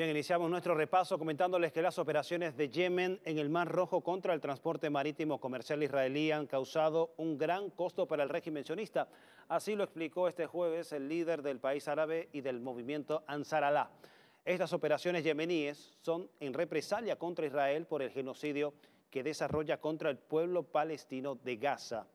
Bien, iniciamos nuestro repaso comentándoles que las operaciones de Yemen en el Mar Rojo contra el transporte marítimo comercial israelí han causado un gran costo para el régimen sionista. Así lo explicó este jueves el líder del país árabe y del movimiento Ansar Allah. Estas operaciones yemeníes son en represalia contra Israel por el genocidio que desarrolla contra el pueblo palestino de Gaza.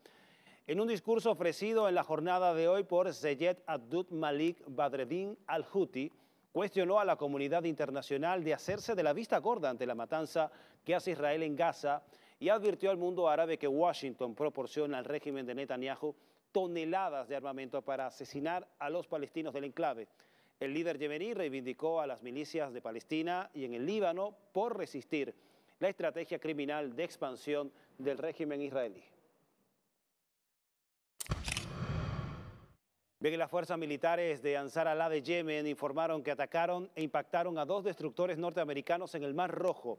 En un discurso ofrecido en la jornada de hoy por Zeyed Abdul Malik Badreddin al-Houthi, cuestionó a la comunidad internacional de hacerse de la vista gorda ante la matanza que hace Israel en Gaza y advirtió al mundo árabe que Washington proporciona al régimen de Netanyahu toneladas de armamento para asesinar a los palestinos del enclave. El líder yemení reivindicó a las milicias de Palestina y en el Líbano por resistir la estrategia criminal de expansión del régimen israelí. Bien, las fuerzas militares de Ansar Allah de Yemen informaron que atacaron e impactaron a dos destructores norteamericanos en el Mar Rojo.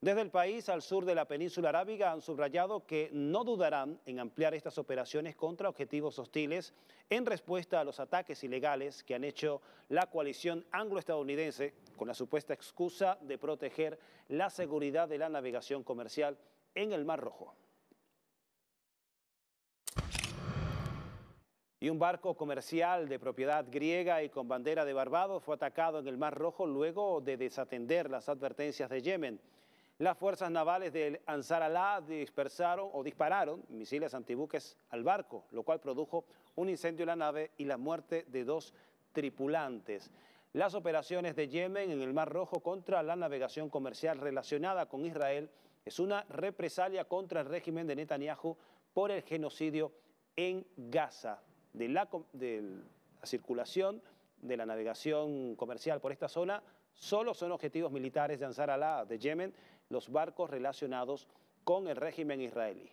Desde el país al sur de la península arábiga han subrayado que no dudarán en ampliar estas operaciones contra objetivos hostiles en respuesta a los ataques ilegales que han hecho la coalición angloestadounidense con la supuesta excusa de proteger la seguridad de la navegación comercial en el Mar Rojo. y un barco comercial de propiedad griega y con bandera de Barbados fue atacado en el Mar Rojo luego de desatender las advertencias de Yemen. Las fuerzas navales del Ansar Alá dispersaron o dispararon misiles antibuques al barco, lo cual produjo un incendio en la nave y la muerte de dos tripulantes. Las operaciones de Yemen en el Mar Rojo contra la navegación comercial relacionada con Israel es una represalia contra el régimen de Netanyahu por el genocidio en Gaza de la, circulación de la navegación comercial por esta zona, solo son objetivos militares de Ansar de Yemen los barcos relacionados con el régimen israelí.